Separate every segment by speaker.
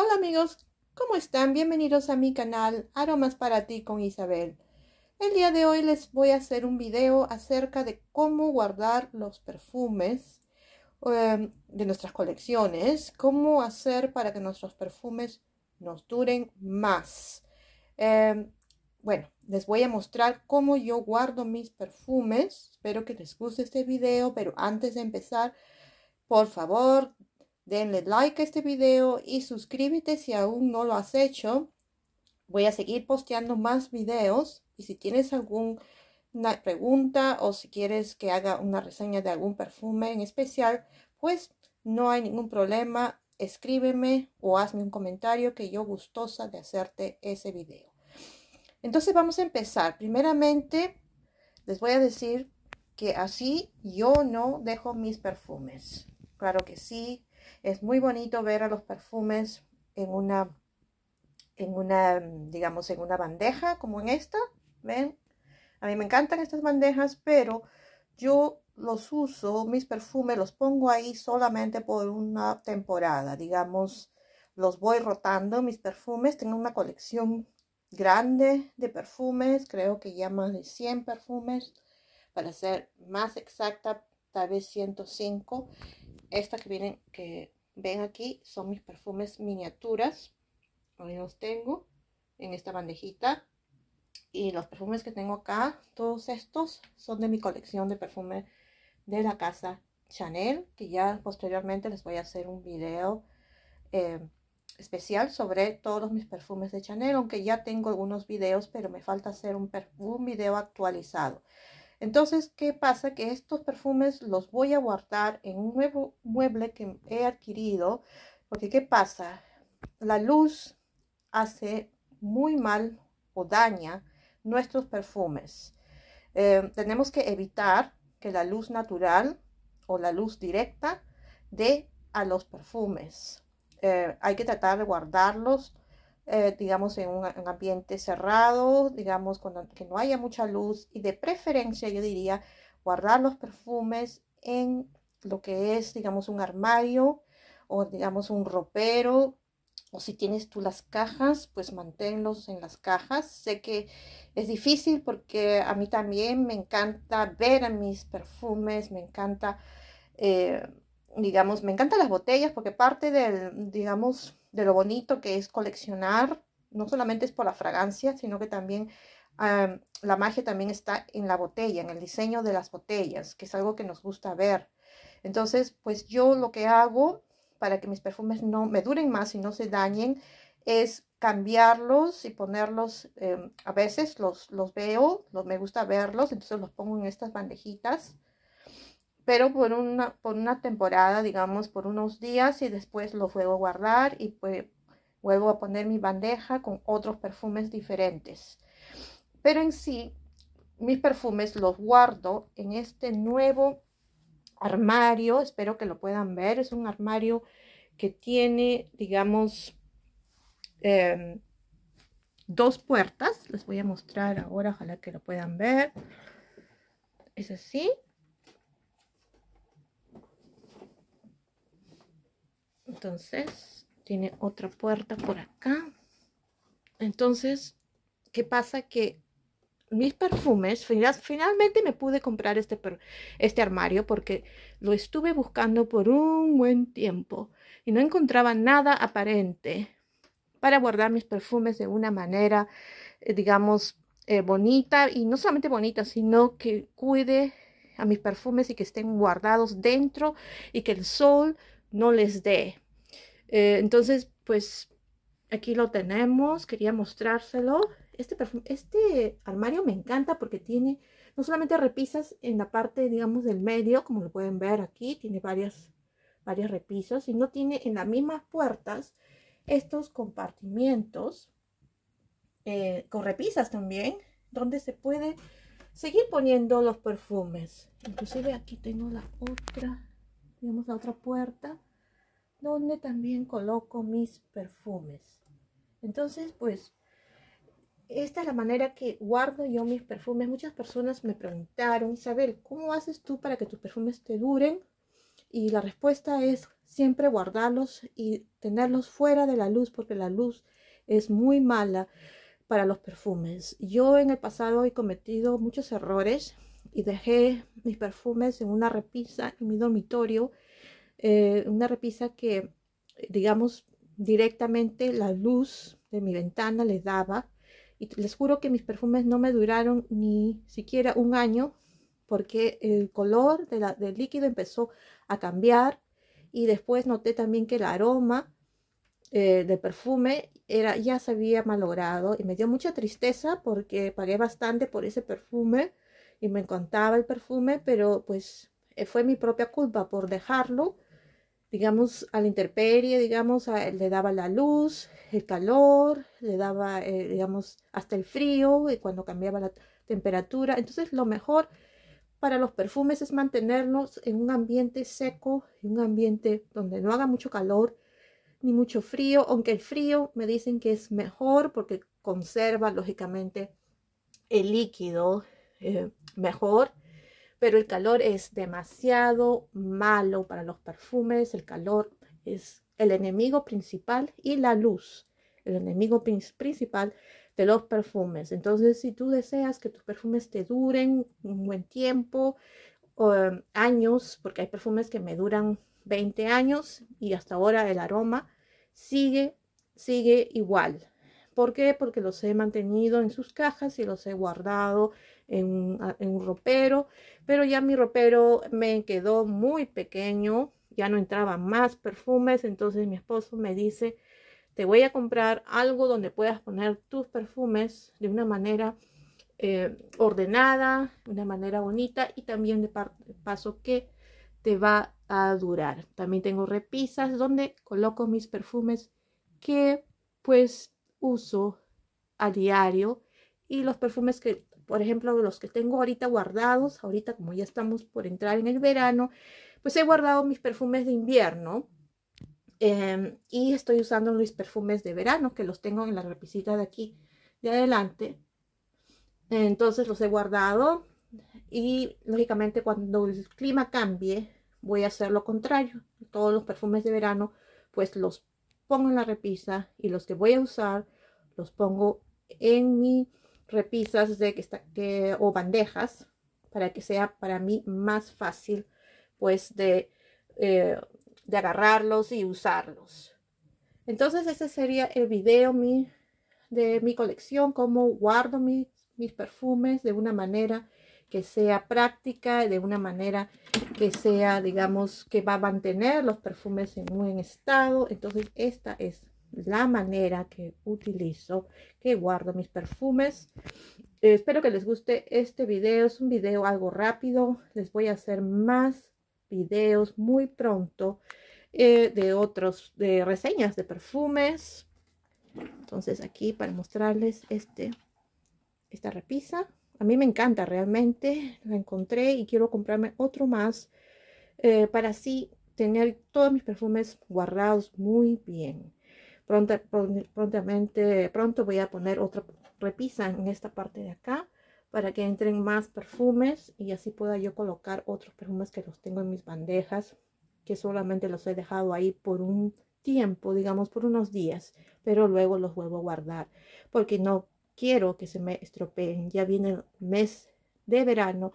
Speaker 1: Hola amigos, ¿cómo están? Bienvenidos a mi canal Aromas para ti con Isabel. El día de hoy les voy a hacer un video acerca de cómo guardar los perfumes em, de nuestras colecciones, cómo hacer para que nuestros perfumes nos duren más. Em, bueno, les voy a mostrar cómo yo guardo mis perfumes. Espero que les guste este video, pero antes de empezar, por favor, Denle like a este video y suscríbete si aún no lo has hecho. Voy a seguir posteando más videos y si tienes alguna pregunta o si quieres que haga una reseña de algún perfume en especial, pues no hay ningún problema. Escríbeme o hazme un comentario que yo gustosa de hacerte ese video. Entonces vamos a empezar. Primeramente les voy a decir que así yo no dejo mis perfumes. Claro que sí, es muy bonito ver a los perfumes en una, en una, digamos, en una bandeja como en esta, ¿ven? A mí me encantan estas bandejas, pero yo los uso, mis perfumes los pongo ahí solamente por una temporada, digamos, los voy rotando, mis perfumes, tengo una colección grande de perfumes, creo que ya más de 100 perfumes, para ser más exacta, tal vez 105, estas que vienen, que ven aquí, son mis perfumes miniaturas. Ahí los tengo en esta bandejita. Y los perfumes que tengo acá, todos estos son de mi colección de perfume de la casa Chanel, que ya posteriormente les voy a hacer un video eh, especial sobre todos mis perfumes de Chanel, aunque ya tengo algunos videos, pero me falta hacer un, un video actualizado. Entonces, ¿qué pasa? Que estos perfumes los voy a guardar en un nuevo mueble que he adquirido, porque ¿qué pasa? La luz hace muy mal o daña nuestros perfumes. Eh, tenemos que evitar que la luz natural o la luz directa dé a los perfumes. Eh, hay que tratar de guardarlos eh, digamos, en un, ambiente cerrado, digamos, cuando que no haya mucha luz y de preferencia, yo diría, guardar los perfumes en lo que es, digamos, un armario o, digamos, un ropero o si tienes tú las cajas, pues manténlos en las cajas. Sé que es difícil porque a mí también me encanta ver a mis perfumes, me encanta eh, digamos, me encantan las botellas porque parte del, digamos, de lo bonito que es coleccionar, no solamente es por la fragancia, sino que también ah, la magia también está en la botella, en el diseño de las botellas, que es algo que nos gusta ver. Entonces, pues yo lo que hago para que mis perfumes no me duren más y no se dañen es cambiarlos y ponerlos, em, a veces los, los veo, los, me gusta verlos, entonces los pongo en estas bandejitas pero por una, por una temporada, digamos, por unos días y después los vuelvo a guardar y pues vuelvo a poner mi bandeja con otros perfumes diferentes. Pero en sí, mis perfumes los guardo en este nuevo armario, espero que lo puedan ver, es un armario que tiene, digamos, em, dos puertas, les voy a mostrar ahora, ojalá que lo puedan ver, es así, Entonces, tiene otra puerta por acá. Entonces, ¿qué pasa? Que mis perfumes, finalmente me pude comprar este, este armario porque lo estuve buscando por un buen tiempo y no encontraba nada aparente para guardar mis perfumes de una manera, eh, digamos, eh, bonita y no solamente bonita, sino que cuide a mis perfumes y que estén guardados dentro y que el sol no les dé. Eh, entonces, pues aquí lo tenemos, quería mostrárselo. Este, perfume, este armario me encanta porque tiene no solamente repisas en la parte, digamos, del medio, como lo pueden ver aquí, tiene varias, varias repisas, no tiene en las mismas puertas estos compartimientos eh, con repisas también, donde se puede seguir poniendo los perfumes. Inclusive aquí tengo la otra Vemos la otra puerta donde también coloco mis perfumes. Entonces, pues, esta es la manera que guardo yo mis perfumes. Muchas personas me preguntaron, Isabel, ¿cómo haces tú para que tus perfumes te duren? Y la respuesta es siempre guardarlos y tenerlos fuera de la luz, porque la luz es muy mala para los perfumes. Yo en el pasado he cometido muchos errores y dejé mis perfumes en una repisa en mi dormitorio, eh, una repisa que, digamos, directamente la luz de mi ventana les daba. Y les juro que mis perfumes no me duraron ni siquiera un año porque el color del líquido empezó a cambiar y después noté también que el aroma eh, del perfume era, ya se había malogrado y me dio mucha tristeza porque pagué bastante por ese perfume y me encantaba el perfume, pero pues eh, fue mi propia culpa por dejarlo, digamos, a la intemperie, digamos, le daba la luz, el calor, le daba, eh, digamos, hasta el frío y cuando cambiaba la temperatura. Entonces lo mejor para los perfumes es mantenerlos en un ambiente seco, en un ambiente donde no haga mucho calor ni mucho frío, aunque el frío me dicen que es mejor porque conserva lógicamente el líquido, eh, mejor, pero el calor es demasiado malo para los perfumes, el calor es el enemigo principal y la luz, el enemigo principal de los perfumes. Entonces, si tú deseas que tus perfumes te duren un buen tiempo, o em, años, porque hay perfumes que me duran 20 años y hasta ahora el aroma sigue, sigue igual. ¿Por qué? Porque los he mantenido en sus cajas y los he guardado en un, ropero, pero ya mi ropero me quedó muy pequeño, ya no entraban más perfumes, entonces mi esposo me dice, te voy a comprar algo donde puedas poner tus perfumes de una manera eh, ordenada, de una manera bonita y también de paso que te va a durar. También tengo repisas donde coloco mis perfumes que pues uso a diario y los perfumes que por ejemplo, los que tengo ahorita guardados, ahorita como ya estamos por entrar en el verano, pues he guardado mis perfumes de invierno em, y estoy usando mis perfumes de verano que los tengo en la repisita de aquí de adelante. Entonces los he guardado y lógicamente cuando el clima cambie voy a hacer lo contrario. Todos los perfumes de verano pues los pongo en la repisa y los que voy a usar los pongo en mi repisas de que está, que, o bandejas para que sea para mí más fácil pues de, eh, de agarrarlos y usarlos. Entonces ese sería el video mi, de mi colección, cómo guardo mis, mis perfumes de una manera que sea práctica, de una manera que sea, digamos, que va a mantener los perfumes en buen estado. Entonces esta es la manera que utilizo, que guardo mis perfumes. Eh, espero que les guste este video. Es un video algo rápido. Les voy a hacer más videos muy pronto eh, de otros, de reseñas de perfumes. Entonces aquí para mostrarles este, esta repisa. A mí me encanta realmente. La encontré y quiero comprarme otro más eh, para así tener todos mis perfumes guardados muy bien. Pronto, prontamente, pronto voy a poner otra repisa en esta parte de acá para que entren más perfumes y así pueda yo colocar otros perfumes que los tengo en mis bandejas que solamente los he dejado ahí por un tiempo, digamos por unos días, pero luego los vuelvo a guardar porque no quiero que se me estropeen. Ya viene el mes de verano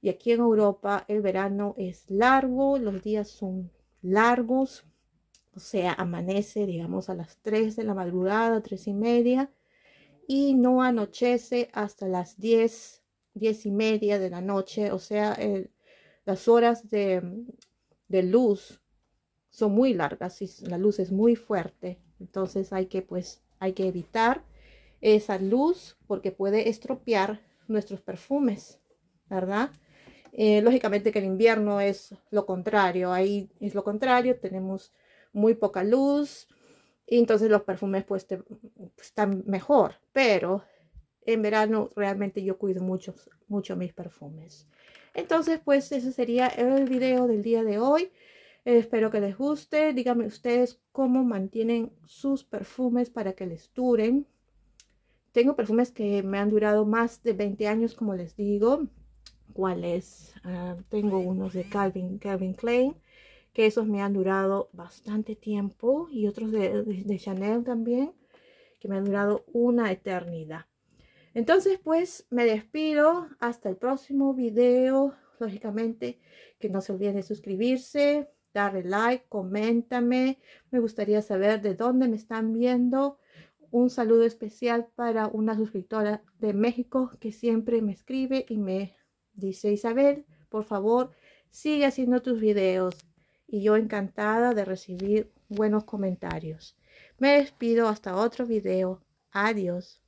Speaker 1: y aquí en Europa el verano es largo, los días son largos, o sea, amanece, digamos, a las 3 de la madrugada, 3 y media, y no anochece hasta las 10, 10 y media de la noche, o sea, eh, las horas mm, de, luz son muy largas y la luz es muy fuerte, entonces hay que, pues, hay que evitar esa luz porque puede estropear nuestros perfumes, ¿verdad? Eh, lógicamente que el invierno es lo contrario, ahí es lo contrario, tenemos muy poca luz, y entonces los perfumes pues, pues, están mejor, pero en verano realmente yo cuido mucho, mucho mis perfumes. Entonces pues ese sería el video del día de hoy. espero que les guste. Díganme ustedes cómo mantienen sus perfumes para que les duren. Tengo perfumes que me han durado más de 20 años, como les digo. ¿Cuáles? Ah, tengo unos de Calvin, Calvin Klein que esos me han durado bastante tiempo y otros de, Chanel también, que me han durado una eternidad. Entonces, pues me despido. Hasta el próximo video. Lógicamente, que no se olviden de suscribirse, darle like, coméntame. Me gustaría saber de dónde me están viendo. Un saludo especial para una suscriptora de México que siempre me escribe y me dice, Isabel, por favor, sigue haciendo tus videos y yo encantada de recibir buenos comentarios. Me despido hasta otro video. Adiós.